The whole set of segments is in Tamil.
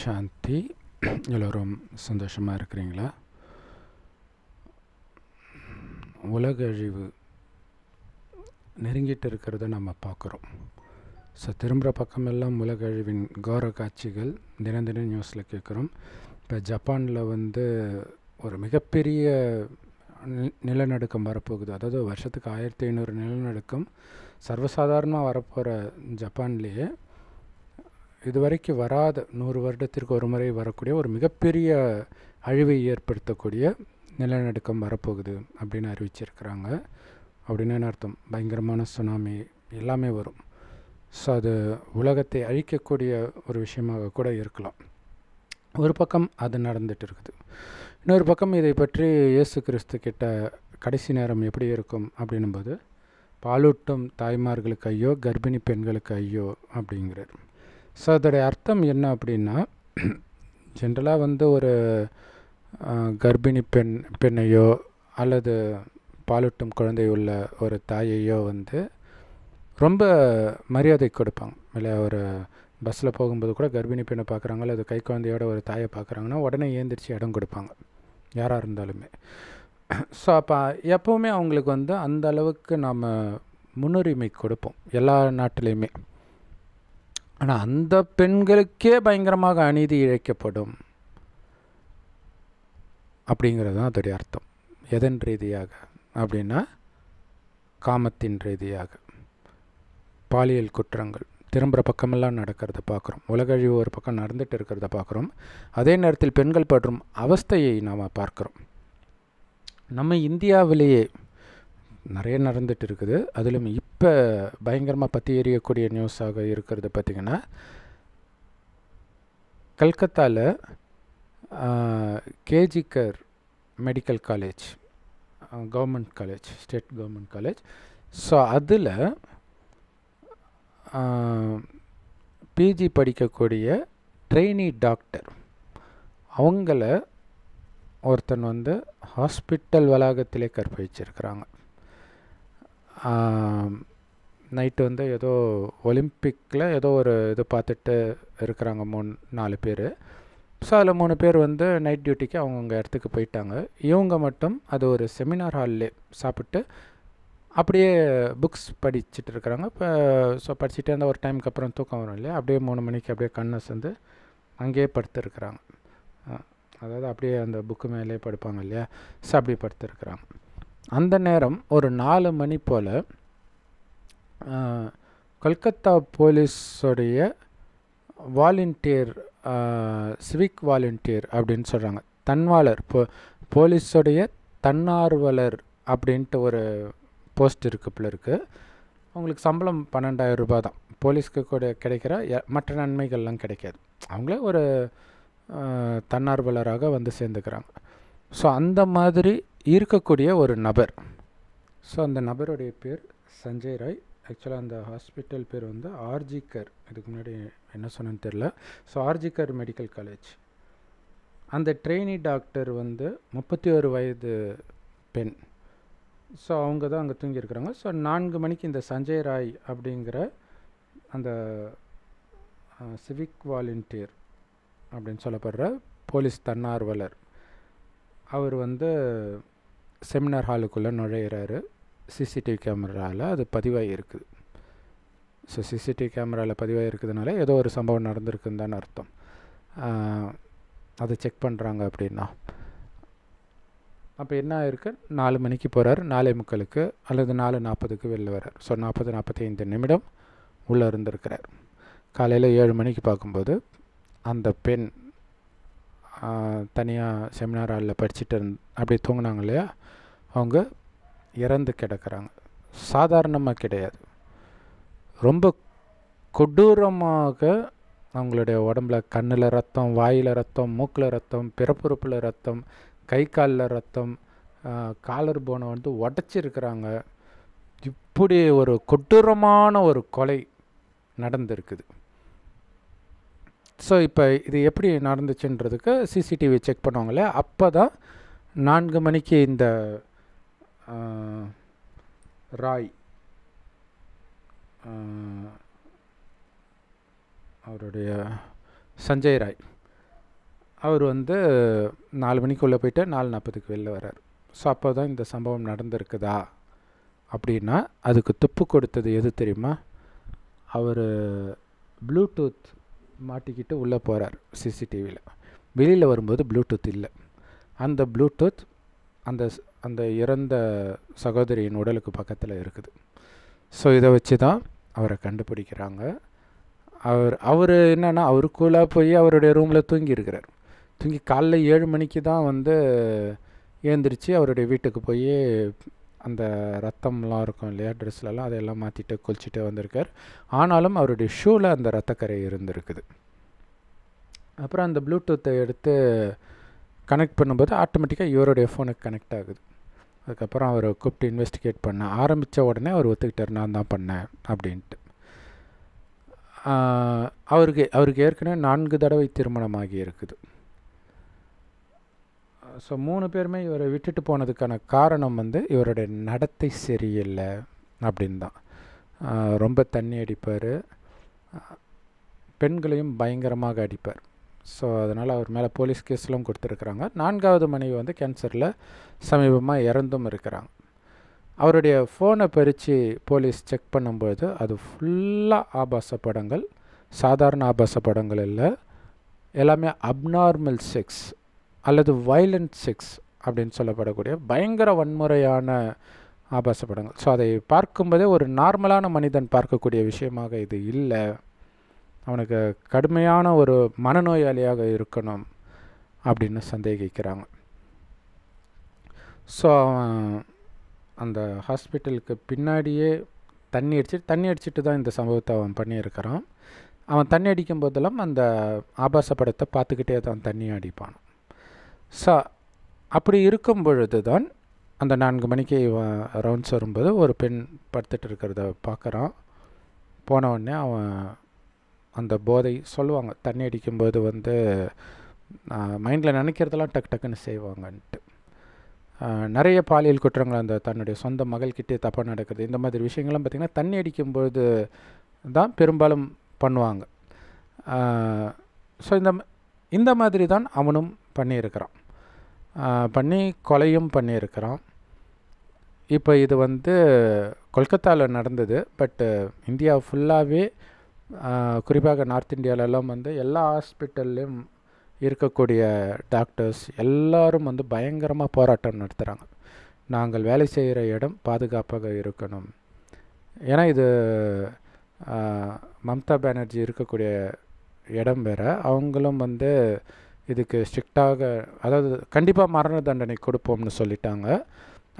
சாந்தி எல்லோரும் சந்தோஷமாக இருக்கிறீங்களா உலக அழிவு நெருங்கிட்டு இருக்கிறத நம்ம பார்க்குறோம் ஸோ திரும்புகிற பக்கமெல்லாம் உலக அழிவின் கௌர காட்சிகள் தினம் தினம் நியூஸில் கேட்குறோம் இப்போ ஜப்பானில் வந்து ஒரு மிகப்பெரிய நிலநடுக்கம் வரப்போகுது அதாவது வருஷத்துக்கு ஆயிரத்தி ஐநூறு நிலநடுக்கம் சர்வசாதாரணமாக வரப்போகிற ஜப்பான்லேயே இதுவரைக்கும் வராத நூறு வருடத்திற்கு ஒரு முறை வரக்கூடிய ஒரு மிகப்பெரிய அழிவை ஏற்படுத்தக்கூடிய நிலநடுக்கம் வரப்போகுது அப்படின்னு அறிவிச்சிருக்கிறாங்க அப்படின்னு என்ன அர்த்தம் பயங்கரமான சுனாமி எல்லாமே வரும் ஸோ அது உலகத்தை அழிக்கக்கூடிய ஒரு விஷயமாக கூட இருக்கலாம் ஒரு பக்கம் அது நடந்துட்டு இருக்குது இன்னொரு பக்கம் இதை பற்றி இயேசு கிறிஸ்து கிட்ட கடைசி நேரம் எப்படி இருக்கும் அப்படின்னும்போது பாலூட்டும் தாய்மார்களுக்கு ஐயோ கர்ப்பிணி பெண்களுக்கு ஐயோ அப்படிங்கிறார் ஸோ அதோடைய அர்த்தம் என்ன அப்படின்னா ஜென்ரலாக வந்து ஒரு கர்ப்பிணி பெண் பெண்ணையோ அல்லது பாலூட்டும் குழந்தை உள்ள ஒரு தாயையோ வந்து ரொம்ப மரியாதை கொடுப்பாங்க இல்லை ஒரு பஸ்ஸில் போகும்போது கூட கர்ப்பிணி பெண்ணை பார்க்குறாங்க அல்லது கை குழந்தையோட ஒரு தாயை பார்க்குறாங்கன்னா உடனே ஏந்திரிச்சு இடம் கொடுப்பாங்க யாராக இருந்தாலுமே ஸோ அப்போ எப்போவுமே அவங்களுக்கு வந்து அந்த அளவுக்கு நாம் முன்னுரிமை கொடுப்போம் எல்லா நாட்டிலையுமே ஆனால் அந்த பெண்களுக்கே பயங்கரமாக அநீதி இழைக்கப்படும் அப்படிங்கிறது தான் அதோடைய அர்த்தம் எதன் ரீதியாக அப்படின்னா காமத்தின் ரீதியாக பாலியல் குற்றங்கள் திரும்புகிற பக்கமெல்லாம் நடக்கிறத பார்க்குறோம் உலகழிவு ஒரு பக்கம் நடந்துகிட்டு இருக்கிறத பார்க்குறோம் அதே நேரத்தில் பெண்கள் பற்றும் அவஸ்தையை நாம் பார்க்குறோம் நம்ம இந்தியாவிலேயே நிறைய நடந்துகிட்டு இருக்குது அதிலும் இப்போ பயங்கரமாக பற்றி எறியக்கூடிய நியூஸாக இருக்கிறது பார்த்திங்கன்னா கல்கத்தாவில் கேஜிகர் medical college government college state government college so அதில் பிஜி படிக்கக்கூடிய ட்ரெயினி டாக்டர் அவங்கள ஒருத்தன் வந்து ஹாஸ்பிட்டல் வளாகத்திலே கற்பிச்சிருக்கிறாங்க நைட்டு வந்து ஏதோ ஒலிம்பிக்கில் ஏதோ ஒரு இது பார்த்துட்டு இருக்கிறாங்க மூணு நாலு பேர் ஸோ அதில் மூணு பேர் வந்து நைட் டியூட்டிக்கு அவங்கவுங்க இடத்துக்கு போயிட்டாங்க இவங்க மட்டும் அது ஒரு செமினார் ஹாலில் சாப்பிட்டு அப்படியே புக்ஸ் படிச்சுட்டு இருக்கிறாங்க இப்போ ஸோ படிச்சுட்டே இருந்தால் ஒரு டைமுக்கு அப்புறம் தூக்கம் வரும் இல்லையா அப்படியே மூணு மணிக்கு அப்படியே கண்ணை சேர்ந்து அங்கேயே படுத்துருக்குறாங்க அதாவது அப்படியே அந்த புக்கு மேலே படுப்பாங்க இல்லையா ஸோ அப்படியே படுத்துருக்குறாங்க அந்த நேரம் ஒரு நாலு மணி போல் கொல்கத்தா போலீஸோடைய வாலண்டியர் சிவிக் வாலண்டியர் அப்படின்னு சொல்கிறாங்க தன்வாளர் போ போலீஸோடைய தன்னார்வலர் அப்படின்ட்டு ஒரு போஸ்ட் இருக்குப்பில் இருக்குது அவங்களுக்கு சம்பளம் பன்னெண்டாயிரம் ரூபாய் தான் போலீஸ்க்கு கூட கிடைக்கிற மற்ற நன்மைகள்லாம் கிடைக்காது அவங்களே ஒரு தன்னார்வலராக வந்து சேர்ந்துக்கிறாங்க ஸோ அந்த மாதிரி இருக்கக்கூடிய ஒரு நபர் ஸோ அந்த நபருடைய பேர் சஞ்சய் ராய் ஆக்சுவலாக அந்த ஹாஸ்பிட்டல் பேர் வந்து ஆர்ஜிகர் இதுக்கு முன்னாடி என்ன சொன்னேன்னு தெரில ஸோ ஆர்ஜிகர் மெடிக்கல் காலேஜ் அந்த ட்ரெயினி டாக்டர் வந்து முப்பத்தி ஒரு வயது பெண் ஸோ அவங்க தான் அங்கே தூங்கியிருக்கிறாங்க ஸோ நான்கு மணிக்கு இந்த சஞ்சய் ராய் அப்படிங்கிற அந்த சிவிக் வாலண்டியர் அப்படின்னு சொல்லப்படுற போலீஸ் தன்னார்வலர் அவர் வந்து செமினார் ஹாலுக்குள்ளே நுழையிறாரு சிசிடிவி கேமராவில் அது பதிவாகி இருக்குது ஸோ சிசிடிவி கேமராவில் பதிவாகி இருக்கிறதுனால ஏதோ ஒரு சம்பவம் நடந்திருக்குன்னு தானே அர்த்தம் அதை செக் பண்ணுறாங்க அப்படின்னா அப்போ என்ன ஆயிருக்கு நாலு மணிக்கு போகிறார் நாலே முக்களுக்கு அல்லது நாலு நாற்பதுக்கு வெளில வர்றார் ஸோ நாற்பது நாற்பத்தைந்து நிமிடம் உள்ளே இருந்திருக்கிறார் காலையில் ஏழு மணிக்கு பார்க்கும்போது அந்த பெண் தனியாக செமினார் ஹாலில் படிச்சுட்டு இருந் அப்படி தூங்கினாங்க இல்லையா அவங்க இறந்து கிடக்கிறாங்க சாதாரணமாக கிடையாது ரொம்ப கொடூரமாக அவங்களுடைய உடம்புல கண்ணில் ரத்தம் வாயில் ரத்தம் மூக்கில் ரத்தம் பிறப்புறுப்பில் ரத்தம் கை காலில் ரத்தம் காலர் போனை வந்து உடச்சிருக்கிறாங்க இப்படி ஒரு கொடூரமான ஒரு கொலை நடந்திருக்குது ஸோ இப்போ இது எப்படி நடந்துச்சுன்றதுக்கு சிசிடிவி செக் பண்ணுவாங்களே அப்போ தான் நான்கு மணிக்கு இந்த ராய் அவருடைய சஞ்சய் ராய் அவர் வந்து நாலு மணிக்குள்ளே போயிட்டு நாலு நாற்பதுக்கு வெளில வர்றார் ஸோ அப்போ தான் இந்த சம்பவம் நடந்திருக்குதா அப்படின்னா அதுக்கு துப்பு கொடுத்தது எது தெரியுமா அவர் ப்ளூடூத் மாட்டிக்கிட்டு உள்ளே போகிறார் சிசிடிவியில் வெளியில் வரும்போது ப்ளூடூத் இல்லை அந்த ப்ளூடூத் அந்த அந்த இறந்த சகோதரியின் உடலுக்கு பக்கத்தில் இருக்குது ஸோ இதை வச்சு தான் அவரை கண்டுபிடிக்கிறாங்க அவர் அவர் என்னென்னா அவருக்குள்ளே போய் அவருடைய ரூமில் தூங்கி இருக்கிறார் தூங்கி காலைல ஏழு மணிக்கு தான் வந்து ஏந்திரிச்சு அவருடைய வீட்டுக்கு போய் அந்த ரத்தம்லாம் இருக்கும் இல்லையா ட்ரெஸ்லலாம் அதையெல்லாம் மாற்றிட்டு குளிச்சுட்டு வந்திருக்கார் ஆனாலும் அவருடைய ஷூவில் அந்த ரத்தக்கரை இருந்திருக்குது அப்புறம் அந்த ப்ளூடூத்தை எடுத்து கனெக்ட் பண்ணும்போது ஆட்டோமேட்டிக்காக இவருடைய ஃபோனுக்கு கனெக்ட் ஆகுது அதுக்கப்புறம் அவரை கூப்பிட்டு இன்வெஸ்டிகேட் பண்ண ஆரம்பித்த உடனே அவர் ஒத்துக்கிட்டார் நான் தான் பண்ணேன் அப்படின்ட்டு அவருக்கு அவருக்கு ஏற்கனவே நான்கு தடவை திருமணமாகி இருக்குது ஸோ மூணு பேருமே இவரை விட்டுட்டு போனதுக்கான காரணம் வந்து இவருடைய நடத்தை சரியில்லை அப்படின் தான் ரொம்ப தண்ணி அடிப்பார் பெண்களையும் பயங்கரமாக அடிப்பார் ஸோ அதனால் அவர் மேலே போலீஸ் கேஸ்லாம் கொடுத்துருக்குறாங்க நான்காவது மனைவி வந்து கேன்சரில் சமீபமாக இறந்தும் இருக்கிறாங்க அவருடைய ஃபோனை பறித்து போலீஸ் செக் பண்ணும்போது அது ஃபுல்லாக ஆபாச படங்கள் சாதாரண ஆபாச படங்கள் இல்லை எல்லாமே அப்நார்மல் செக்ஸ் அல்லது வயலண்ட் செக்ஸ் அப்படின்னு சொல்லப்படக்கூடிய பயங்கர வன்முறையான ஆபாச படங்கள் ஸோ அதை பார்க்கும்போதே ஒரு நார்மலான மனிதன் பார்க்கக்கூடிய விஷயமாக இது இல்லை அவனுக்கு கடுமையான ஒரு மனநோயாளியாக இருக்கணும் அப்படின்னு சந்தேகிக்கிறாங்க ஸோ அவன் அந்த ஹாஸ்பிட்டலுக்கு பின்னாடியே தண்ணி அடிச்சுட்டு தண்ணி அடிச்சுட்டு தான் இந்த சம்பவத்தை அவன் பண்ணியிருக்கிறான் அவன் தண்ணி அடிக்கும் போதெல்லாம் அந்த ஆபாச படத்தை பார்த்துக்கிட்டே தான் தண்ணி அடிப்பான் சா அப்படி இருக்கும் பொழுது தான் அந்த நான்கு மணிக்கு ரவுண்ட்ஸ் வரும்போது ஒரு பெண் படுத்துட்டு இருக்கிறத பார்க்குறான் போனவுடனே அவன் அந்த போதை சொல்லுவாங்க தண்ணி அடிக்கும்போது வந்து மைண்டில் நினைக்கிறதெல்லாம் டக்கு டக்குன்னு செய்வாங்கன்ட்டு நிறைய பாலியல் குற்றங்கள் அந்த தன்னுடைய சொந்த மகள்கிட்டே தப்பாக நடக்கிறது இந்த மாதிரி விஷயங்கள்லாம் பார்த்திங்கன்னா தண்ணி அடிக்கும்போது தான் பெரும்பாலும் பண்ணுவாங்க ஸோ இந்த இந்த மாதிரி தான் அவனும் பண்ணியிருக்கிறான் பண்ணி கொலையும் பண்ணியிருக்கிறோம் இப்போ இது வந்து கொல்கத்தாவில் நடந்தது பட்டு இந்தியா ஃபுல்லாகவே குறிப்பாக நார்த் இந்தியாவிலலாம் வந்து எல்லா ஹாஸ்பிட்டல்லையும் இருக்கக்கூடிய டாக்டர்ஸ் எல்லோரும் வந்து பயங்கரமாக போராட்டம் நடத்துகிறாங்க நாங்கள் வேலை செய்கிற இடம் பாதுகாப்பாக இருக்கணும் ஏன்னா இது மம்தா பானர்ஜி இருக்கக்கூடிய இடம் வேறு அவங்களும் வந்து இதுக்கு ஸ்ட்ரிக்டாக அதாவது கண்டிப்பாக மரண தண்டனை கொடுப்போம்னு சொல்லிட்டாங்க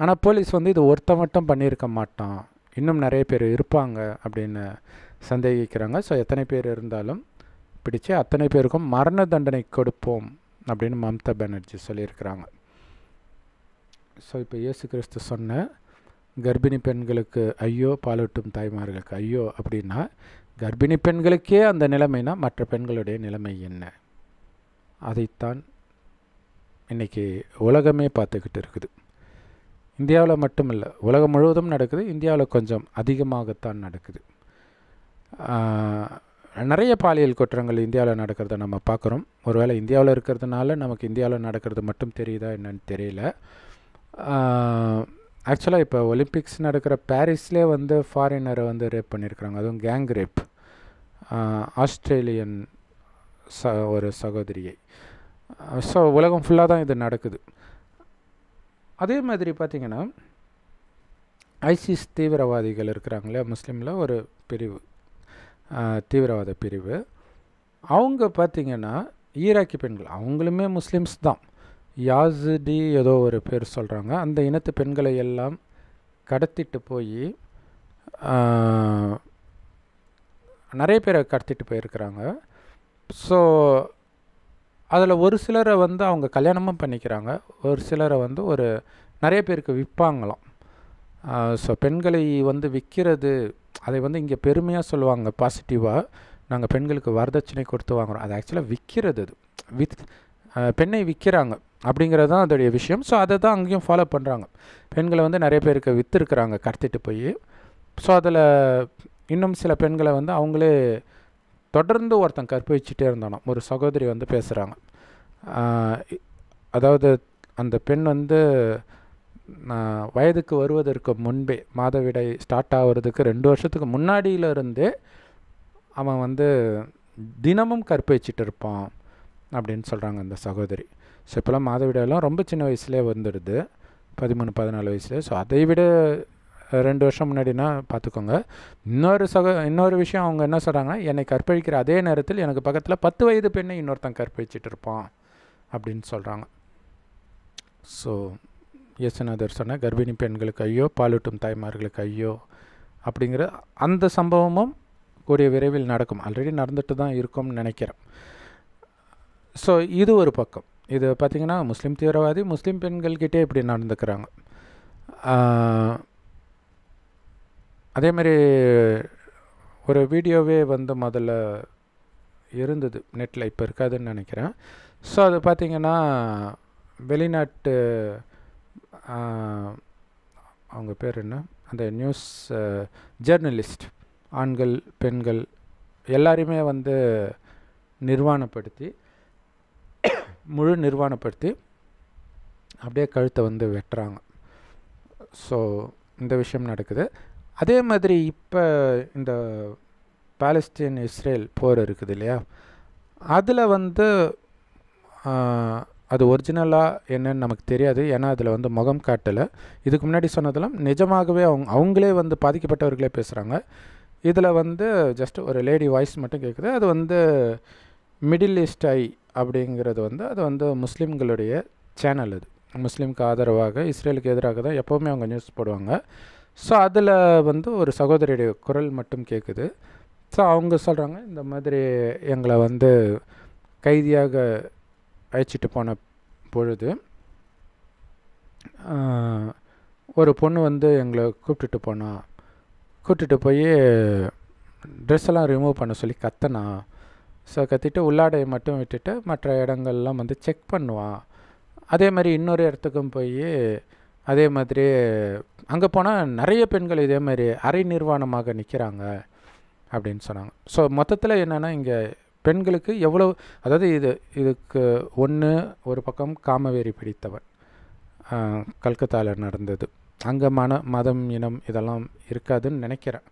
ஆனால் போலீஸ் வந்து இது ஒருத்த மட்டும் பண்ணியிருக்க மாட்டான் இன்னும் நிறைய பேர் இருப்பாங்க அப்படின்னு சந்தேகிக்கிறாங்க ஸோ எத்தனை பேர் இருந்தாலும் பிடிச்சி அத்தனை பேருக்கும் மரண தண்டனை கொடுப்போம் அப்படின்னு மம்தா பானர்ஜி சொல்லியிருக்கிறாங்க ஸோ இப்போ இயேசு கிறிஸ்து சொன்ன கர்ப்பிணி பெண்களுக்கு ஐயோ பாலூட்டும் தாய்மார்களுக்கு ஐயோ அப்படின்னா கர்ப்பிணி பெண்களுக்கே அந்த நிலைமைனா மற்ற பெண்களுடைய நிலைமை என்ன அதைத்தான் இன்றைக்கி உலகமே பார்த்துக்கிட்டு இருக்குது இந்தியாவில் மட்டும் இல்லை உலகம் முழுவதும் நடக்குது இந்தியாவில் கொஞ்சம் அதிகமாகத்தான் நடக்குது நிறைய பாலியல் குற்றங்கள் இந்தியாவில் நடக்கிறத நம்ம பார்க்குறோம் ஒருவேளை இந்தியாவில் இருக்கிறதுனால நமக்கு இந்தியாவில் நடக்கிறது மட்டும் தெரியுதா என்னன்னு தெரியல ஆக்சுவலாக இப்போ ஒலிம்பிக்ஸ் நடக்கிற பாரிஸ்லேயே வந்து ஃபாரினரை வந்து ரேப் பண்ணியிருக்கிறாங்க அதுவும் கேங் ரேப் ஆஸ்திரேலியன் ச ஒரு சகோதரியை ஸோ உலகம் ஃபுல்லாக தான் இது நடக்குது அதே மாதிரி பார்த்திங்கன்னா ஐசிஸ் தீவிரவாதிகள் இருக்கிறாங்களே முஸ்லீமில் ஒரு பிரிவு தீவிரவாத பிரிவு அவங்க பார்த்திங்கன்னா ஈராக்கி பெண்கள் அவங்களுமே முஸ்லீம்ஸ் தான் யாசுடி ஏதோ ஒரு பேர் சொல்கிறாங்க அந்த இனத்து பெண்களை எல்லாம் கடத்திட்டு போய் நிறைய பேரை கடத்திட்டு போயிருக்கிறாங்க ஸோ அதில் ஒரு சிலரை வந்து அவங்க கல்யாணமும் பண்ணிக்கிறாங்க ஒரு சிலரை வந்து ஒரு நிறைய பேருக்கு விற்பாங்களாம் ஸோ பெண்களை வந்து விற்கிறது அதை வந்து இங்கே பெருமையாக சொல்லுவாங்க பாசிட்டிவாக நாங்கள் பெண்களுக்கு வரதட்சணை கொடுத்து வாங்குகிறோம் அது ஆக்சுவலாக விற்கிறது அது வித் பெண்ணை விற்கிறாங்க அப்படிங்கிறது தான் அதோடைய விஷயம் ஸோ அதை தான் அங்கேயும் ஃபாலோ பண்ணுறாங்க பெண்களை வந்து நிறைய பேருக்கு விற்றுருக்குறாங்க கடத்திட்டு போய் ஸோ அதில் இன்னும் சில பெண்களை வந்து அவங்களே தொடர்ந்து ஒருத்தன் கற்பிச்சுட்டே இருந்தானோ ஒரு சகோதரி வந்து பேசுகிறாங்க அதாவது அந்த பெண் வந்து வயதுக்கு வருவதற்கு முன்பே மாதவிடை ஸ்டார்ட் ஆகிறதுக்கு ரெண்டு வருஷத்துக்கு முன்னாடியிலிருந்தே அவன் வந்து தினமும் கற்பிச்சுட்டு இருப்பான் அப்படின்னு சொல்கிறாங்க அந்த சகோதரி ஸோ இப்போல்லாம் மாதவிடையெல்லாம் ரொம்ப சின்ன வயசுலேயே வந்துடுது பதிமூணு பதினாலு வயசுலேயே ஸோ அதை விட ரெண்டு வருஷம் முன்னாடினா பார்த்துக்கோங்க இன்னொரு சக இன்னொரு விஷயம் அவங்க என்ன சொல்கிறாங்கன்னா என்னை கற்பழிக்கிற அதே நேரத்தில் எனக்கு பக்கத்தில் பத்து வயது பெண்ணை இன்னொருத்தன் கற்பழிச்சிட்டு இருப்பான் அப்படின்னு சொல்கிறாங்க ஸோ எஸ்என்னாதர் சொன்ன கர்ப்பிணி பெண்களுக்கு ஐயோ பாலூட்டும் தாய்மார்களுக்கு ஐயோ அப்படிங்கிற அந்த சம்பவமும் கூடிய விரைவில் நடக்கும் ஆல்ரெடி நடந்துட்டு தான் இருக்கும்னு நினைக்கிறேன் ஸோ இது ஒரு பக்கம் இது பார்த்திங்கன்னா முஸ்லீம் தீவிரவாதி முஸ்லீம் பெண்கள்கிட்டே இப்படி நடந்துக்கிறாங்க அதேமாரி ஒரு வீடியோவே வந்து முதல்ல இருந்தது நெட்டில் இப்போ இருக்காதுன்னு நினைக்கிறேன் ஸோ அது பார்த்திங்கன்னா வெளிநாட்டு அவங்க பேர் என்ன அந்த நியூஸ் ஜேர்னலிஸ்ட் ஆண்கள் பெண்கள் எல்லாரையுமே வந்து நிர்வாணப்படுத்தி முழு நிர்வாணப்படுத்தி அப்படியே கழுத்தை வந்து வெட்டுறாங்க ஸோ இந்த விஷயம் நடக்குது அதே மாதிரி இப்போ இந்த பாலஸ்தீன் இஸ்ரேல் போர் இருக்குது இல்லையா அதில் வந்து அது ஒரிஜினலாக என்னன்னு நமக்கு தெரியாது ஏன்னா அதில் வந்து முகம் காட்டலை இதுக்கு முன்னாடி சொன்னதெல்லாம் நிஜமாகவே அவங்க அவங்களே வந்து பாதிக்கப்பட்டவர்களே பேசுகிறாங்க இதில் வந்து ஜஸ்ட் ஒரு லேடி வாய்ஸ் மட்டும் கேட்குது அது வந்து மிடில் ஈஸ்ட் ஐ அப்படிங்கிறது வந்து அது வந்து முஸ்லீம்களுடைய சேனல் அது முஸ்லீமுக்கு ஆதரவாக இஸ்ரேலுக்கு எதிராக தான் எப்போவுமே அவங்க நியூஸ் போடுவாங்க ஸோ அதில் வந்து ஒரு சகோதரியுடைய குரல் மட்டும் கேட்குது ஸோ அவங்க சொல்கிறாங்க இந்த மாதிரி எங்களை வந்து கைதியாக அழைச்சிட்டு போன பொழுது ஒரு பொண்ணு வந்து எங்களை கூப்பிட்டுட்டு போனா கூப்பிட்டுட்டு போய் ட்ரெஸ் எல்லாம் ரிமூவ் பண்ண சொல்லி கத்தனா ஸோ கத்திட்டு உள்ளாடையை மட்டும் விட்டுட்டு மற்ற இடங்கள்லாம் வந்து செக் பண்ணுவான் அதே மாதிரி இன்னொரு இடத்துக்கும் போய் அதே மாதிரி அங்கே போனால் நிறைய பெண்கள் இதே மாதிரி அரை நிர்வாணமாக நிற்கிறாங்க அப்படின்னு சொன்னாங்க ஸோ மொத்தத்தில் என்னென்னா இங்கே பெண்களுக்கு எவ்வளோ அதாவது இது இதுக்கு ஒன்று ஒரு பக்கம் காமவேரி பிடித்தவன் கல்கத்தாவில் நடந்தது அங்கே மன மதம் இனம் இதெல்லாம் இருக்காதுன்னு நினைக்கிறேன்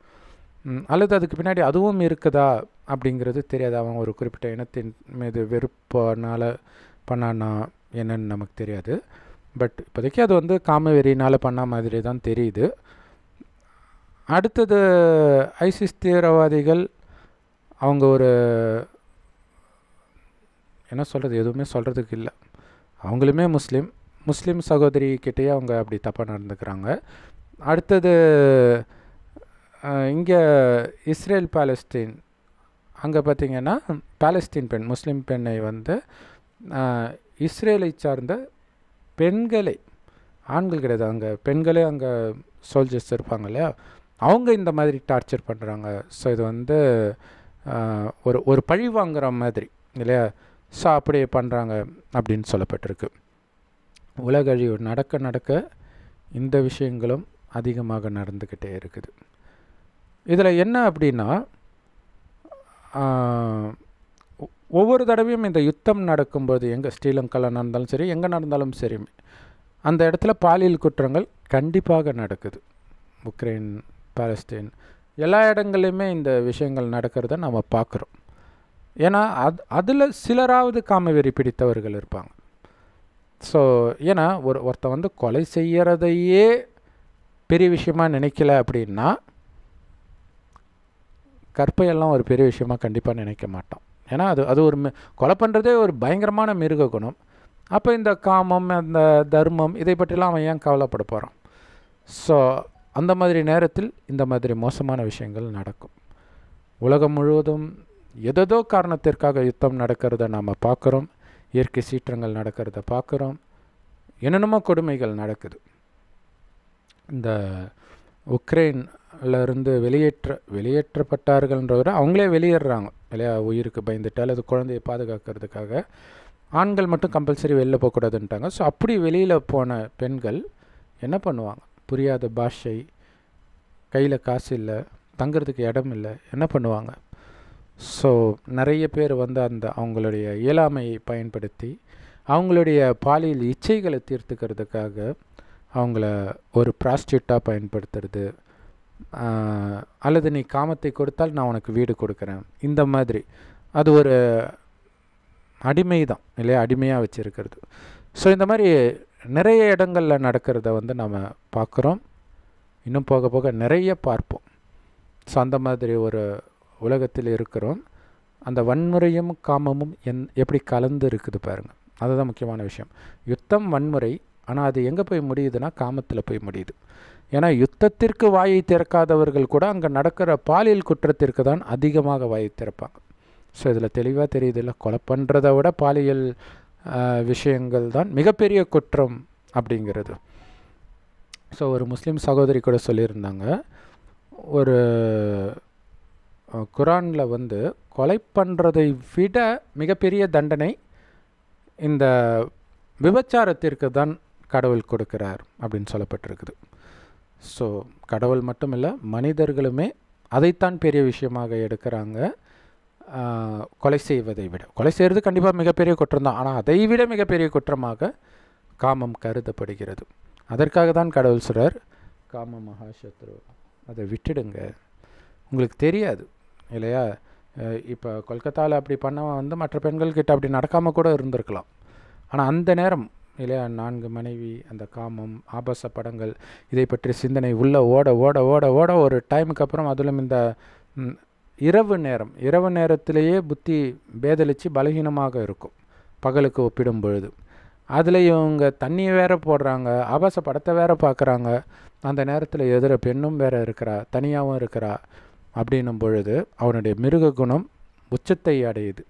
அல்லது அதுக்கு பின்னாடி அதுவும் இருக்குதா அப்படிங்கிறது தெரியாது அவன் ஒரு குறிப்பிட்ட இனத்தின் மீது வெறுப்பானால் பண்ணானா என்னன்னு நமக்கு தெரியாது பட் இப்போதைக்கு அது வந்து காமவெறினால் பண்ண மாதிரி தான் தெரியுது அடுத்தது ஐசிஸ் தீவிரவாதிகள் அவங்க ஒரு என்ன சொல்கிறது எதுவுமே சொல்கிறதுக்கு இல்லை அவங்களுமே முஸ்லீம் முஸ்லீம் சகோதரி கிட்டேயே அவங்க அப்படி தப்பாக நடந்துக்கிறாங்க அடுத்தது இங்கே இஸ்ரேல் பாலஸ்தீன் அங்கே பார்த்திங்கன்னா பாலஸ்தீன் பெண் முஸ்லீம் பெண்ணை வந்து இஸ்ரேலை சார்ந்த பெண்களே ஆண்கள் கிடையாது அங்கே பெண்களே அங்கே சோல்ஜர்ஸ் இருப்பாங்க இல்லையா அவங்க இந்த மாதிரி டார்ச்சர் பண்ணுறாங்க ஸோ இது வந்து ஒரு ஒரு பழி வாங்குகிற மாதிரி இல்லையா ஸோ அப்படியே பண்ணுறாங்க அப்படின்னு சொல்லப்பட்டிருக்கு உலக அழிவு நடக்க நடக்க இந்த விஷயங்களும் அதிகமாக நடந்துக்கிட்டே இருக்குது இதில் என்ன அப்படின்னா ஒவ்வொரு தடவையும் இந்த யுத்தம் நடக்கும்போது எங்கே ஸ்ரீலங்காவில் நடந்தாலும் சரி எங்கே நடந்தாலும் சரி அந்த இடத்துல பாலியல் குற்றங்கள் கண்டிப்பாக நடக்குது உக்ரைன் பாலஸ்தீன் எல்லா இடங்கள்லையுமே இந்த விஷயங்கள் நடக்கிறத நம்ம பார்க்குறோம் ஏன்னா அது அதில் சிலராவது காமவெறி பிடித்தவர்கள் இருப்பாங்க ஸோ ஏன்னா ஒரு ஒருத்த வந்து கொலை செய்கிறதையே பெரிய விஷயமாக நினைக்கல அப்படின்னா கற்பையெல்லாம் ஒரு பெரிய விஷயமாக கண்டிப்பாக நினைக்க மாட்டோம் ஏன்னா அது அது ஒரு கொலை பண்ணுறதே ஒரு பயங்கரமான மிருக குணம் அப்போ இந்த காமம் அந்த தர்மம் இதை பற்றிலாம் அவன் ஏன் கவலைப்பட போகிறான் ஸோ அந்த மாதிரி நேரத்தில் இந்த மாதிரி மோசமான விஷயங்கள் நடக்கும் உலகம் முழுவதும் எதோ காரணத்திற்காக யுத்தம் நடக்கிறத நாம் பார்க்குறோம் இயற்கை சீற்றங்கள் நடக்கிறத பார்க்குறோம் என்னென்னமோ கொடுமைகள் நடக்குது இந்த உக்ரைன் இருந்து வெளியேற்ற வெளியேற்றப்பட்டார்கள்ன்றத விட அவங்களே வெளியேறாங்க இல்லையா உயிருக்கு பயந்துட்டு அல்லது குழந்தையை பாதுகாக்கிறதுக்காக ஆண்கள் மட்டும் கம்பல்சரி வெளில போகக்கூடாதுன்ட்டாங்க ஸோ அப்படி வெளியில் போன பெண்கள் என்ன பண்ணுவாங்க புரியாத பாஷை கையில் காசு இல்லை தங்கிறதுக்கு இடம் இல்லை என்ன பண்ணுவாங்க ஸோ நிறைய பேர் வந்து அந்த அவங்களுடைய இயலாமையை பயன்படுத்தி அவங்களுடைய பாலியல் இச்சைகளை தீர்த்துக்கிறதுக்காக அவங்கள ஒரு ப்ராஸ்டியூட்டாக பயன்படுத்துறது அல்லது நீ காமத்தை கொடுத்தால் நான் உனக்கு வீடு கொடுக்குறேன் இந்த மாதிரி அது ஒரு அடிமை தான் இல்லையா அடிமையாக வச்சுருக்கிறது ஸோ இந்த மாதிரி நிறைய இடங்களில் நடக்கிறத வந்து நம்ம பார்க்குறோம் இன்னும் போக போக நிறைய பார்ப்போம் ஸோ அந்த மாதிரி ஒரு உலகத்தில் இருக்கிறோம் அந்த வன்முறையும் காமமும் என் எப்படி கலந்து இருக்குது பாருங்கள் அதுதான் முக்கியமான விஷயம் யுத்தம் வன்முறை ஆனால் அது எங்கே போய் முடியுதுன்னா காமத்தில் போய் முடியுது ஏன்னா யுத்தத்திற்கு வாயை திறக்காதவர்கள் கூட அங்கே நடக்கிற பாலியல் குற்றத்திற்கு தான் அதிகமாக வாயை திறப்பாங்க ஸோ இதில் தெளிவாக தெரியுது இல்லை கொலை பண்ணுறதை விட பாலியல் விஷயங்கள் தான் மிகப்பெரிய குற்றம் அப்படிங்கிறது ஸோ ஒரு முஸ்லீம் சகோதரி கூட சொல்லியிருந்தாங்க ஒரு குரானில் வந்து கொலை பண்ணுறதை விட மிகப்பெரிய தண்டனை இந்த விபச்சாரத்திற்கு தான் கடவுள் கொடுக்கிறார் அப்படின்னு சொல்லப்பட்டிருக்குது ஸோ கடவுள் மட்டும் இல்லை மனிதர்களுமே அதைத்தான் பெரிய விஷயமாக எடுக்கிறாங்க கொலை செய்வதை விட கொலை செய்கிறது கண்டிப்பாக மிகப்பெரிய குற்றம் தான் ஆனால் அதை விட மிகப்பெரிய குற்றமாக காமம் கருதப்படுகிறது அதற்காக தான் கடவுள் சொல்கிறார் காம மகாசத்ரு அதை விட்டுடுங்க உங்களுக்கு தெரியாது இல்லையா இப்போ கொல்கத்தாவில் அப்படி பண்ணவன் வந்து மற்ற பெண்கள்கிட்ட அப்படி நடக்காமல் கூட இருந்திருக்கலாம் ஆனால் அந்த நேரம் இல்லையா நான்கு மனைவி அந்த காமம் ஆபாச படங்கள் இதை பற்றிய சிந்தனை உள்ளே ஓட ஓட ஓட ஓட ஒரு டைமுக்கு அப்புறம் அதிலும் இந்த இரவு நேரம் இரவு நேரத்திலேயே புத்தி பேதலிச்சு பலகீனமாக இருக்கும் பகலுக்கு ஒப்பிடும் பொழுது அதில் இவங்க தண்ணியை வேற போடுறாங்க ஆபாச படத்தை வேற பார்க்குறாங்க அந்த நேரத்தில் எதிர பெண்ணும் வேற இருக்கிறா தனியாகவும் இருக்கிறா அப்படின்னும் பொழுது அவனுடைய மிருக குணம் உச்சத்தை அடையுது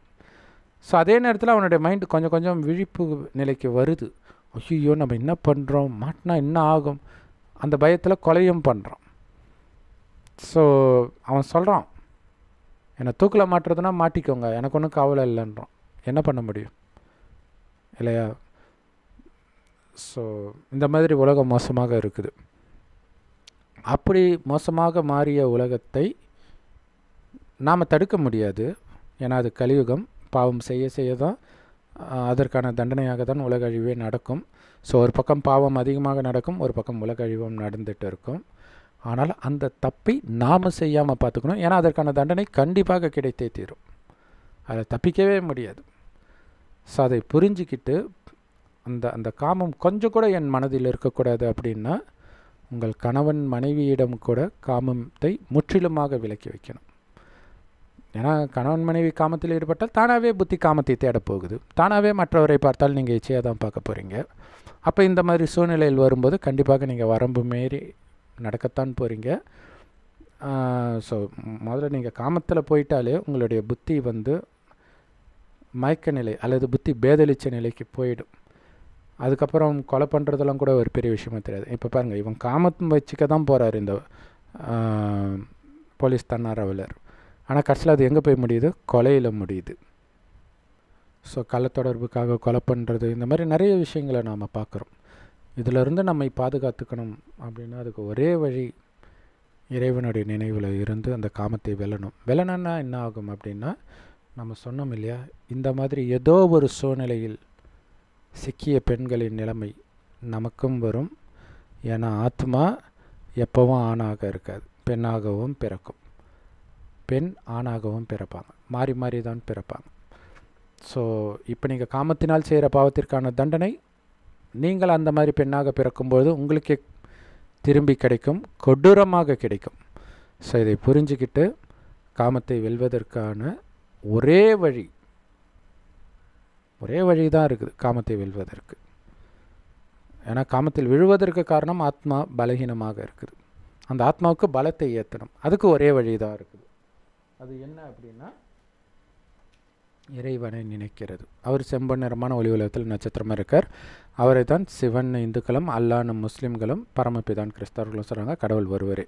ஸோ அதே நேரத்தில் அவனுடைய மைண்டு கொஞ்சம் கொஞ்சம் விழிப்பு நிலைக்கு வருது ஐயோ நம்ம என்ன பண்ணுறோம் மாட்டினா என்ன ஆகும் அந்த பயத்தில் கொலையும் பண்ணுறான் ஸோ அவன் சொல்கிறான் என்னை தூக்கில் மாட்டுறதுனா மாட்டிக்கோங்க எனக்கு ஒன்றும் கவலை இல்லைன்றான் என்ன பண்ண முடியும் இல்லையா ஸோ இந்த மாதிரி உலகம் மோசமாக இருக்குது அப்படி மோசமாக மாறிய உலகத்தை நாம் தடுக்க முடியாது ஏன்னா அது கலியுகம் பாவம் செய்ய செய்ய தான் அதற்கான தண்டனையாக தான் உலக அழிவே நடக்கும் ஸோ ஒரு பக்கம் பாவம் அதிகமாக நடக்கும் ஒரு பக்கம் உலக அழிவும் நடந்துகிட்டு இருக்கும் ஆனால் அந்த தப்பை நாம் செய்யாமல் பார்த்துக்கணும் ஏன்னா அதற்கான தண்டனை கண்டிப்பாக கிடைத்தே தீரும் அதை தப்பிக்கவே முடியாது ஸோ அதை புரிஞ்சிக்கிட்டு அந்த அந்த காமம் கொஞ்சம் கூட என் மனதில் இருக்கக்கூடாது அப்படின்னா உங்கள் கணவன் மனைவியிடம் கூட காமத்தை முற்றிலுமாக விலக்கி வைக்கணும் ஏன்னா கணவன் மனைவி காமத்தில் ஈடுபட்டால் தானாகவே புத்தி காமத்தை தேடப்போகுது தானாகவே மற்றவரை பார்த்தால் நீங்கள் இச்சையாக தான் பார்க்க போகிறீங்க அப்போ இந்த மாதிரி சூழ்நிலையில் வரும்போது கண்டிப்பாக நீங்கள் வரம்பு மீறி நடக்கத்தான் போகிறீங்க ஸோ முதல்ல நீங்கள் காமத்தில் போயிட்டாலே உங்களுடைய புத்தி வந்து மயக்க நிலை அல்லது புத்தி பேதளிச்ச நிலைக்கு போயிடும் அதுக்கப்புறம் கொலை பண்ணுறதெல்லாம் கூட ஒரு பெரிய விஷயமா தெரியாது இப்போ பாருங்கள் இவன் காமத்தம் வச்சுக்க தான் போகிறார் இந்த போலீஸ் தன்னார்வலர் ஆனால் கடைசியில் அது எங்கே போய் முடியுது கொலையில் முடியுது ஸோ கள்ளத்தொடர்புக்காக கொலை பண்ணுறது இந்த மாதிரி நிறைய விஷயங்களை நாம் பார்க்குறோம் இதிலிருந்து நம்மை பாதுகாத்துக்கணும் அப்படின்னா அதுக்கு ஒரே வழி இறைவனுடைய நினைவில் இருந்து அந்த காமத்தை வெல்லணும் வெல்லணும்னா என்ன ஆகும் அப்படின்னா நம்ம சொன்னோம் இல்லையா இந்த மாதிரி ஏதோ ஒரு சூழ்நிலையில் சிக்கிய பெண்களின் நிலைமை நமக்கும் வரும் ஏன்னா ஆத்மா எப்போவும் ஆணாக இருக்காது பெண்ணாகவும் பிறக்கும் பெண் ஆணாகவும் பிறப்பாங்க மாறி மாறி தான் பிறப்பாங்க ஸோ இப்போ நீங்கள் காமத்தினால் செய்கிற பாவத்திற்கான தண்டனை நீங்கள் அந்த மாதிரி பெண்ணாக பிறக்கும்போது உங்களுக்கே திரும்பி கிடைக்கும் கொடூரமாக கிடைக்கும் ஸோ இதை புரிஞ்சுக்கிட்டு காமத்தை வெல்வதற்கான ஒரே வழி ஒரே வழி தான் இருக்குது காமத்தை வெல்வதற்கு ஏன்னா காமத்தில் விழுவதற்கு காரணம் ஆத்மா பலகீனமாக இருக்குது அந்த ஆத்மாவுக்கு பலத்தை ஏற்றணும் அதுக்கு ஒரே வழி தான் இருக்குது அது என்ன அப்படின்னா இறைவனை நினைக்கிறது அவர் செம்ப நிறமான ஒளி உலகத்தில் நட்சத்திரமாக இருக்கார் அவரை தான் சிவன் இந்துக்களும் அல்லான்னு முஸ்லீம்களும் பரமப்பிதான் கிறிஸ்தவர்களும் சொல்கிறாங்க கடவுள் ஒருவரே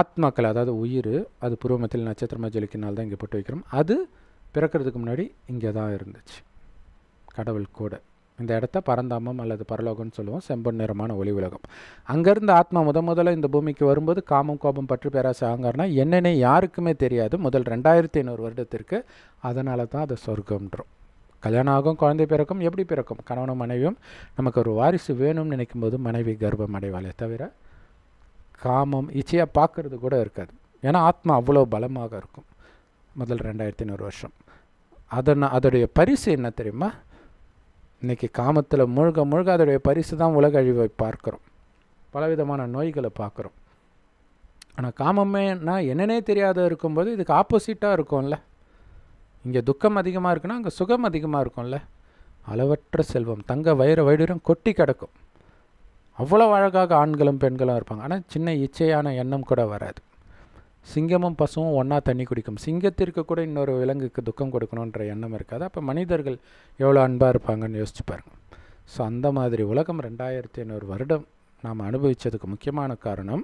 ஆத்மாக்கள் அதாவது உயிர் அது புருவமத்தில் நட்சத்திரமாக ஜொலிக்கினால் தான் இங்கே போட்டு வைக்கிறோம் அது பிறக்கிறதுக்கு முன்னாடி இங்கே தான் இருந்துச்சு கடவுள் கூட இந்த இடத்த பரந்தாமம் அல்லது பரலோகம்னு சொல்லுவோம் செம்பன் நிறமான ஒளி உலகம் அங்கேருந்து ஆத்மா முத முதல்ல இந்த பூமிக்கு வரும்போது காமம் கோபம் பற்று பேராசை அகங்காரம்னா என்னென்ன யாருக்குமே தெரியாது முதல் ரெண்டாயிரத்தி ஐநூறு வருடத்திற்கு அதனால தான் அதை சொர்க்கம்ன்றோம் கல்யாணம் ஆகும் குழந்தை பிறக்கும் எப்படி பிறக்கும் கணவனும் மனைவியும் நமக்கு ஒரு வாரிசு வேணும்னு நினைக்கும் போது மனைவி கர்ப்பம் அடைவாளே தவிர காமம் இச்சையாக பார்க்குறது கூட இருக்காது ஏன்னா ஆத்மா அவ்வளோ பலமாக இருக்கும் முதல் ரெண்டாயிரத்தி ஐநூறு வருஷம் அதன் அதோடைய பரிசு என்ன தெரியுமா இன்றைக்கி காமத்தில் மூழ்க முழுக அதோடைய பரிசு தான் உலக அழிவை பார்க்குறோம் பலவிதமான நோய்களை பார்க்குறோம் ஆனால் காமமேனா என்னென்னே தெரியாத இருக்கும்போது இதுக்கு ஆப்போசிட்டாக இருக்கும்ல இங்கே துக்கம் அதிகமாக இருக்குன்னா அங்கே சுகம் அதிகமாக இருக்கும்ல அளவற்ற செல்வம் தங்க வயிறு வைடூரம் கொட்டி கிடக்கும் அவ்வளோ அழகாக ஆண்களும் பெண்களும் இருப்பாங்க ஆனால் சின்ன இச்சையான எண்ணம் கூட வராது சிங்கமும் பசுவும் ஒன்றா தண்ணி குடிக்கும் சிங்கத்திற்கு கூட இன்னொரு விலங்குக்கு துக்கம் கொடுக்கணுன்ற எண்ணம் இருக்காது அப்போ மனிதர்கள் எவ்வளோ அன்பாக இருப்பாங்கன்னு யோசிச்சு பாருங்கள் ஸோ அந்த மாதிரி உலகம் ரெண்டாயிரத்தி ஐநூறு வருடம் நாம் அனுபவித்ததுக்கு முக்கியமான காரணம்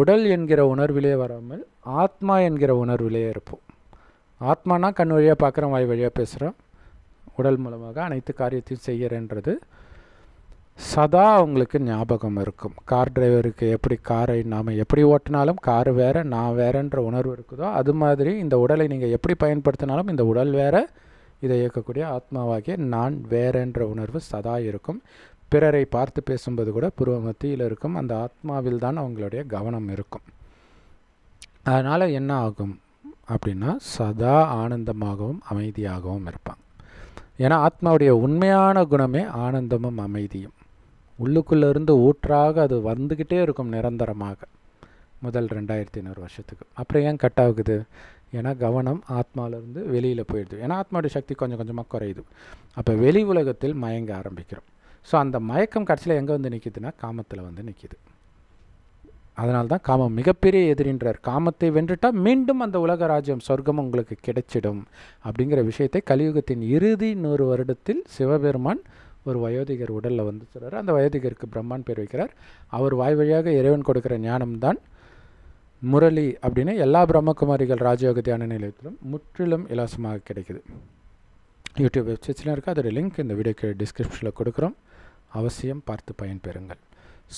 உடல் என்கிற உணர்விலே வராமல் ஆத்மா என்கிற உணர்விலே இருப்போம் ஆத்மானா கண் வழியாக பார்க்குறோம் வாய் வழியாக பேசுகிறோம் உடல் மூலமாக அனைத்து காரியத்தையும் செய்கிறேன்றது சதா அவங்களுக்கு ஞாபகம் இருக்கும் கார் டிரைவருக்கு எப்படி காரை நாம் எப்படி ஓட்டினாலும் கார் வேறு நான் வேறன்ற உணர்வு இருக்குதோ அது மாதிரி இந்த உடலை நீங்கள் எப்படி பயன்படுத்தினாலும் இந்த உடல் வேறு இதை இயக்கக்கூடிய ஆத்மாவாகிய நான் வேறென்ற உணர்வு சதா இருக்கும் பிறரை பார்த்து பேசும்போது கூட பூர்வ மத்தியில் இருக்கும் அந்த ஆத்மாவில் தான் அவங்களுடைய கவனம் இருக்கும் அதனால் என்ன ஆகும் அப்படின்னா சதா ஆனந்தமாகவும் அமைதியாகவும் இருப்பாங்க ஏன்னா ஆத்மாவுடைய உண்மையான குணமே ஆனந்தமும் அமைதியும் உள்ளுக்குள்ளேருந்து ஊற்றாக அது வந்துக்கிட்டே இருக்கும் நிரந்தரமாக முதல் ரெண்டாயிரத்தி ஐநூறு வருஷத்துக்கு அப்புறம் ஏன் கட் ஆகுது ஏன்னா கவனம் ஆத்மாவிலேருந்து வெளியில் போயிடுது ஏன்னா ஆத்மாவோடய சக்தி கொஞ்சம் கொஞ்சமாக குறையுது அப்போ வெளி உலகத்தில் மயங்க ஆரம்பிக்கிறோம் ஸோ அந்த மயக்கம் கடைசியில் எங்கே வந்து நிற்கிதுன்னா காமத்தில் வந்து நிற்கிது அதனால்தான் தான் காமம் மிகப்பெரிய எதிரின்றார் காமத்தை வென்றுட்டால் மீண்டும் அந்த உலக ராஜ்யம் சொர்க்கம் உங்களுக்கு கிடைச்சிடும் அப்படிங்கிற விஷயத்தை கலியுகத்தின் இறுதி நூறு வருடத்தில் சிவபெருமான் ஒரு வயோதிகர் உடலில் வந்து சொல்கிறார் அந்த வயோதிகருக்கு பிரம்மான் பேர் வைக்கிறார் அவர் வாய் வழியாக இறைவன் கொடுக்குற ஞானம்தான் முரளி அப்படின்னு எல்லா பிரம்மகுமாரிகள் ராஜயோக தியான நிலையத்திலும் முற்றிலும் இலவசமாக கிடைக்குது யூடியூப் வெப்சைட்ஸ்லாம் இருக்குது அதோடய லிங்க் இந்த வீடியோக்கு டிஸ்கிரிப்ஷனில் கொடுக்குறோம் அவசியம் பார்த்து பயன்பெறுங்கள்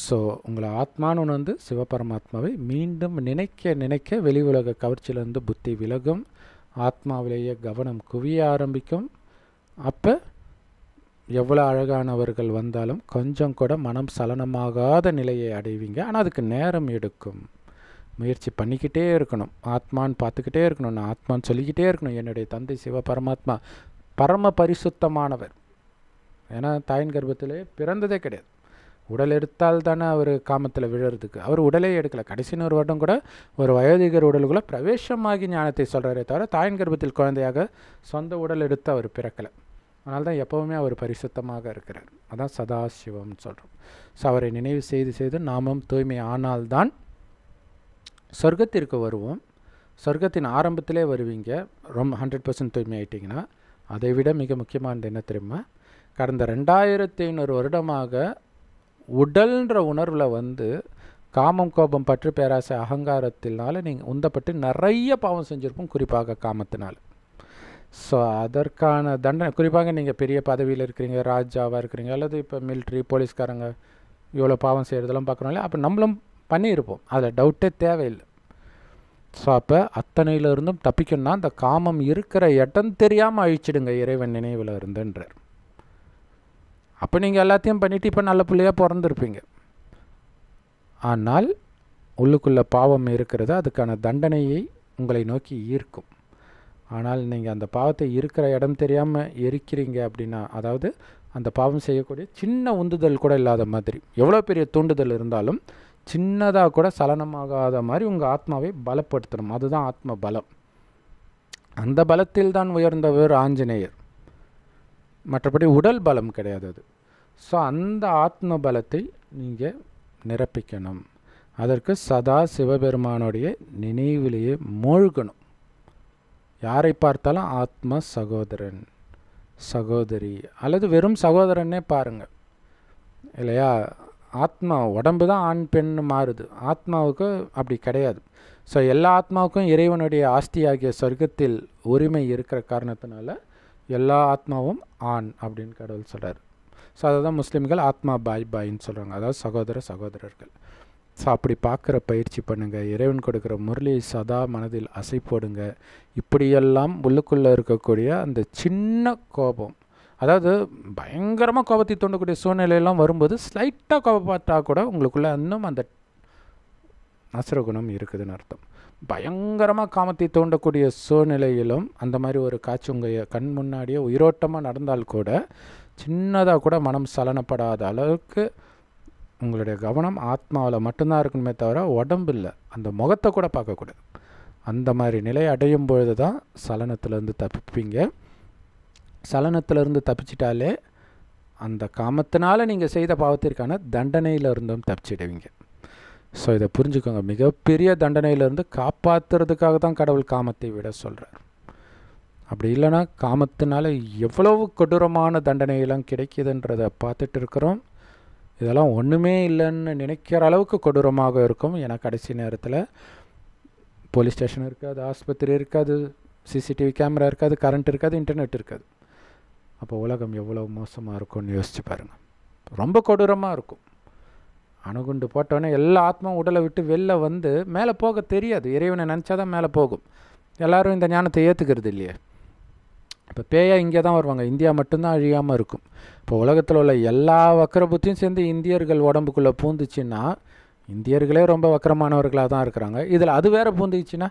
ஸோ உங்களை ஆத்மானு ஒன்று வந்து சிவபரமாத்மாவை மீண்டும் நினைக்க நினைக்க வெளி உலக கவர்ச்சியிலேருந்து புத்தி விலகும் ஆத்மாவிலேயே கவனம் குவிய ஆரம்பிக்கும் அப்போ எவ்வளோ அழகானவர்கள் வந்தாலும் கொஞ்சம் கூட மனம் சலனமாகாத நிலையை அடைவீங்க ஆனால் அதுக்கு நேரம் எடுக்கும் முயற்சி பண்ணிக்கிட்டே இருக்கணும் ஆத்மான்னு பார்த்துக்கிட்டே இருக்கணும் நான் ஆத்மான்னு சொல்லிக்கிட்டே இருக்கணும் என்னுடைய தந்தை சிவ பரமாத்மா பரம பரிசுத்தமானவர் ஏன்னா தாயின் கர்ப்பத்திலே பிறந்ததே கிடையாது உடல் எடுத்தால் தானே அவர் காமத்தில் விழுறதுக்கு அவர் உடலே எடுக்கலை கடைசி ஒரு வருடம் கூட ஒரு வயோதிகர் உடலுக்குள்ளே பிரவேசமாகி ஞானத்தை சொல்கிறாரே தவிர தாயின் கர்ப்பத்தில் குழந்தையாக சொந்த உடல் எடுத்து அவர் பிறக்கலை அதனால தான் எப்போவுமே அவர் பரிசுத்தமாக இருக்கிறார் அதான் சதாசிவம்னு சொல்கிறோம் ஸோ அவரை நினைவு செய்து செய்து நாமும் தூய்மை ஆனால்தான் சொர்க்கத்திற்கு வருவோம் சொர்க்கத்தின் ஆரம்பத்திலே வருவீங்க ரொம்ப ஹண்ட்ரட் பர்சன்ட் தூய்மை ஆகிட்டிங்கன்னா அதை விட மிக முக்கியமானது என்ன தெரியுமா கடந்த ரெண்டாயிரத்தி ஐநூறு வருடமாக உடல்ன்ற உணர்வில் வந்து காமம் கோபம் பற்று பேராசை அகங்காரத்தினால நீங்கள் உந்தப்பட்டு நிறைய பாவம் செஞ்சுருப்போம் குறிப்பாக காமத்தினால் ஸோ அதற்கான தண்டனை குறிப்பாக நீங்கள் பெரிய பதவியில் இருக்கிறீங்க ராஜாவாக இருக்கிறீங்க அல்லது இப்போ மிலிட்ரி போலீஸ்காரங்க இவ்வளோ பாவம் செய்கிறதெல்லாம் பார்க்குறோம் இல்லையா அப்போ நம்மளும் பண்ணியிருப்போம் அதில் டவுட்டே தேவையில்லை ஸோ அப்போ அத்தனையிலிருந்தும் தப்பிக்கணும்னா அந்த காமம் இருக்கிற இடம் தெரியாமல் அழிச்சிடுங்க இறைவன் நினைவில் இருந்துன்றார் அப்போ நீங்கள் எல்லாத்தையும் பண்ணிவிட்டு இப்போ நல்ல பிள்ளையாக பிறந்திருப்பீங்க ஆனால் உள்ளுக்குள்ளே பாவம் இருக்கிறது அதுக்கான தண்டனையை உங்களை நோக்கி ஈர்க்கும் ஆனால் நீங்கள் அந்த பாவத்தை இருக்கிற இடம் தெரியாமல் எரிக்கிறீங்க அப்படின்னா அதாவது அந்த பாவம் செய்யக்கூடிய சின்ன உந்துதல் கூட இல்லாத மாதிரி எவ்வளோ பெரிய தூண்டுதல் இருந்தாலும் சின்னதாக கூட சலனமாகாத மாதிரி உங்கள் ஆத்மாவை பலப்படுத்தணும் அதுதான் ஆத்ம பலம் அந்த பலத்தில் தான் உயர்ந்தவர் ஆஞ்சநேயர் மற்றபடி உடல் பலம் கிடையாது அது ஸோ அந்த ஆத்ம பலத்தை நீங்கள் நிரப்பிக்கணும் அதற்கு சதா சிவபெருமானுடைய நினைவிலேயே மூழ்கணும் யாரை பார்த்தாலும் ஆத்ம சகோதரன் சகோதரி அல்லது வெறும் சகோதரனே பாருங்கள் இல்லையா ஆத்மா உடம்பு தான் ஆண் பெண்ணு மாறுது ஆத்மாவுக்கு அப்படி கிடையாது ஸோ எல்லா ஆத்மாவுக்கும் இறைவனுடைய ஆஸ்தியாகிய சொர்க்கத்தில் உரிமை இருக்கிற காரணத்தினால எல்லா ஆத்மாவும் ஆண் அப்படின்னு கடவுள் சொல்கிறார் ஸோ அதை தான் முஸ்லீம்கள் ஆத்மா பாய் பாயின்னு சொல்கிறாங்க அதாவது சகோதர சகோதரர்கள் ஸோ அப்படி பார்க்குற பயிற்சி பண்ணுங்கள் இறைவன் கொடுக்குற முரளியை சதா மனதில் அசை போடுங்க இப்படியெல்லாம் உள்ளுக்குள்ளே இருக்கக்கூடிய அந்த சின்ன கோபம் அதாவது பயங்கரமாக கோபத்தை தூண்டக்கூடிய சூழ்நிலையெல்லாம் வரும்போது ஸ்லைட்டாக கோபப்பட்டால் கூட உங்களுக்குள்ளே இன்னும் அந்த குணம் இருக்குதுன்னு அர்த்தம் பயங்கரமாக காமத்தை தோண்டக்கூடிய சூழ்நிலையிலும் அந்த மாதிரி ஒரு காட்சி உங்கள் கண் முன்னாடியே உயிரோட்டமாக நடந்தால் கூட சின்னதாக கூட மனம் சலனப்படாத அளவுக்கு உங்களுடைய கவனம் ஆத்மாவில் மட்டும்தான் இருக்கணுமே தவிர உடம்பு இல்லை அந்த முகத்தை கூட பார்க்கக்கூடாது அந்த மாதிரி நிலை அடையும் பொழுது தான் சலனத்திலேருந்து தப்பிப்பீங்க சலனத்திலேருந்து தப்பிச்சிட்டாலே அந்த காமத்தினால் நீங்கள் செய்த பாவத்திற்கான தண்டனையிலிருந்தும் தப்பிச்சிடுவீங்க ஸோ இதை புரிஞ்சுக்கோங்க மிகப்பெரிய தண்டனையிலேருந்து காப்பாற்றுறதுக்காக தான் கடவுள் காமத்தை விட சொல்கிறார் அப்படி இல்லைன்னா காமத்தினால எவ்வளவு கொடூரமான தண்டனையெல்லாம் கிடைக்குதுன்றதை பார்த்துட்டு இருக்கிறோம் இதெல்லாம் ஒன்றுமே இல்லைன்னு நினைக்கிற அளவுக்கு கொடூரமாக இருக்கும் ஏன்னா கடைசி நேரத்தில் போலீஸ் ஸ்டேஷன் இருக்காது ஆஸ்பத்திரி இருக்காது சிசிடிவி கேமரா இருக்காது கரண்ட் இருக்காது இன்டர்நெட் இருக்காது அப்போ உலகம் எவ்வளோ மோசமாக இருக்கும்னு யோசிச்சு பாருங்கள் ரொம்ப கொடூரமாக இருக்கும் அணுகுண்டு போட்டோன்னே எல்லா ஆத்மாவும் உடலை விட்டு வெளில வந்து மேலே போக தெரியாது இறைவனை நினச்சா தான் மேலே போகும் எல்லோரும் இந்த ஞானத்தை ஏற்றுக்கிறது இல்லையே இப்போ பேயா இங்கே தான் வருவாங்க இந்தியா மட்டும்தான் அழியாமல் இருக்கும் இப்போ உலகத்தில் உள்ள எல்லா வக்கரபுத்தியும் சேர்ந்து இந்தியர்கள் உடம்புக்குள்ளே பூந்துச்சுன்னா இந்தியர்களே ரொம்ப வக்கரமானவர்களாக தான் இருக்கிறாங்க இதில் அது வேறு பூந்துச்சுன்னா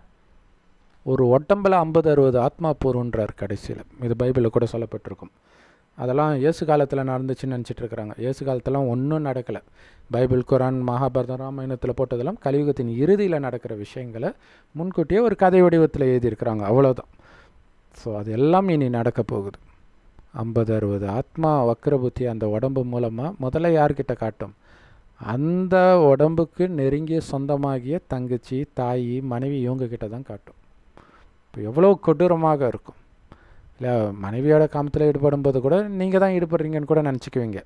ஒரு ஒட்டம்பில் ஐம்பது அறுபது ஆத்மா பூர்வன்றார் கடைசியில் இது பைபிளில் கூட சொல்லப்பட்டிருக்கும் அதெல்லாம் இயேசு காலத்தில் நடந்துச்சுன்னு நினச்சிட்டு இருக்கிறாங்க இயேசு காலத்தெல்லாம் ஒன்றும் நடக்கலை பைபிள் குரான் மகாபாரதம் ராமாயணத்தில் போட்டதெல்லாம் கலியுகத்தின் இறுதியில் நடக்கிற விஷயங்களை முன்கூட்டியே ஒரு கதை வடிவத்தில் எழுதியிருக்கிறாங்க அவ்வளோதான் ஸோ அது எல்லாம் இனி நடக்க போகுது ஐம்பது அறுபது ஆத்மா புத்தி அந்த உடம்பு மூலமாக முதல்ல யார்கிட்ட காட்டும் அந்த உடம்புக்கு நெருங்கிய சொந்தமாகிய தங்கச்சி தாய் மனைவி இவங்கக்கிட்ட தான் காட்டும் இப்போ எவ்வளோ கொடூரமாக இருக்கும் இல்லை மனைவியோட காமத்தில் ஈடுபடும்போது கூட நீங்கள் தான் ஈடுபடுறீங்கன்னு கூட நினச்சிக்குவீங்க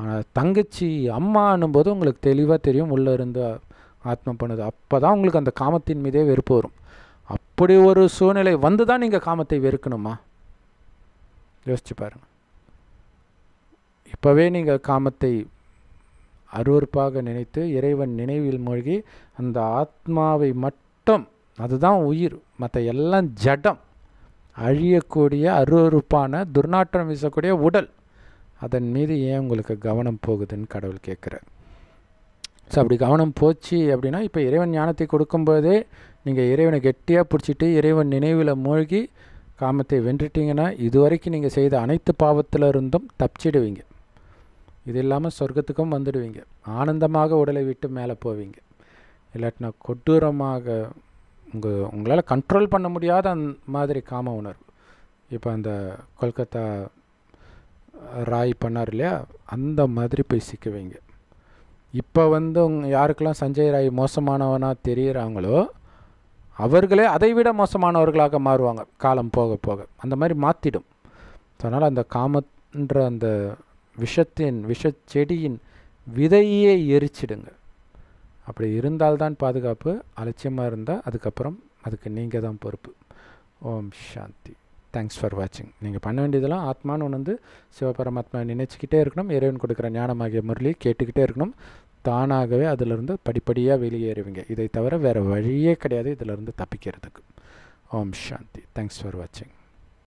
ஆனால் தங்கச்சி அம்மானும் போது உங்களுக்கு தெளிவாக தெரியும் உள்ளே இருந்து ஆத்மா பண்ணுது அப்போ தான் உங்களுக்கு அந்த காமத்தின் மீதே வெறுப்பு வரும் அப்படி ஒரு சூழ்நிலை வந்து தான் நீங்கள் காமத்தை வெறுக்கணுமா யோசிச்சு பாருங்கள் இப்போவே நீங்கள் காமத்தை அருவறுப்பாக நினைத்து இறைவன் நினைவில் மூழ்கி அந்த ஆத்மாவை மட்டும் அதுதான் உயிர் மற்ற எல்லாம் ஜடம் அழியக்கூடிய அருவறுப்பான துர்நாற்றம் வீசக்கூடிய உடல் அதன் மீது ஏன் உங்களுக்கு கவனம் போகுதுன்னு கடவுள் கேட்குறார் ஸோ அப்படி கவனம் போச்சு அப்படின்னா இப்போ இறைவன் ஞானத்தை கொடுக்கும்போதே நீங்கள் இறைவனை கெட்டியாக பிடிச்சிட்டு இறைவன் நினைவில் மூழ்கி காமத்தை வென்றுட்டிங்கன்னா இதுவரைக்கும் நீங்கள் செய்த அனைத்து பாவத்தில் இருந்தும் தப்பிச்சிடுவீங்க இது இல்லாமல் சொர்க்கத்துக்கும் வந்துடுவீங்க ஆனந்தமாக உடலை விட்டு மேலே போவீங்க இல்லாட்டினா கொடூரமாக உங்கள் உங்களால் கண்ட்ரோல் பண்ண முடியாத அந் மாதிரி காம உணர்வு இப்போ அந்த கொல்கத்தா ராய் பண்ணார் இல்லையா அந்த மாதிரி போய் சிக்குவீங்க இப்போ வந்து உங் யாருக்கெல்லாம் சஞ்சய் ராய் மோசமானவனாக தெரிகிறாங்களோ அவர்களே அதைவிட மோசமானவர்களாக மாறுவாங்க காலம் போக போக அந்த மாதிரி மாற்றிடும் அதனால் அந்த காமன்ற அந்த விஷத்தின் விஷ செடியின் விதையே எரிச்சிடுங்க அப்படி இருந்தால்தான் பாதுகாப்பு அலட்சியமாக இருந்தால் அதுக்கப்புறம் அதுக்கு நீங்கள் தான் பொறுப்பு ஓம் சாந்தி தேங்க்ஸ் ஃபார் வாட்சிங் நீங்கள் பண்ண வேண்டியதெல்லாம் ஆத்மான்னு ஒன்று வந்து சிவபரமாத்மா நினைச்சிக்கிட்டே இருக்கணும் இறைவன் கொடுக்குற ஞானமாகிய முரளி கேட்டுக்கிட்டே இருக்கணும் தானாகவே அதிலிருந்து படிப்படியாக வெளியேறுவீங்க இதை தவிர வேறு வழியே கிடையாது இதிலிருந்து தப்பிக்கிறதுக்கு ஓம் சாந்தி தேங்க்ஸ் ஃபார் வாட்சிங்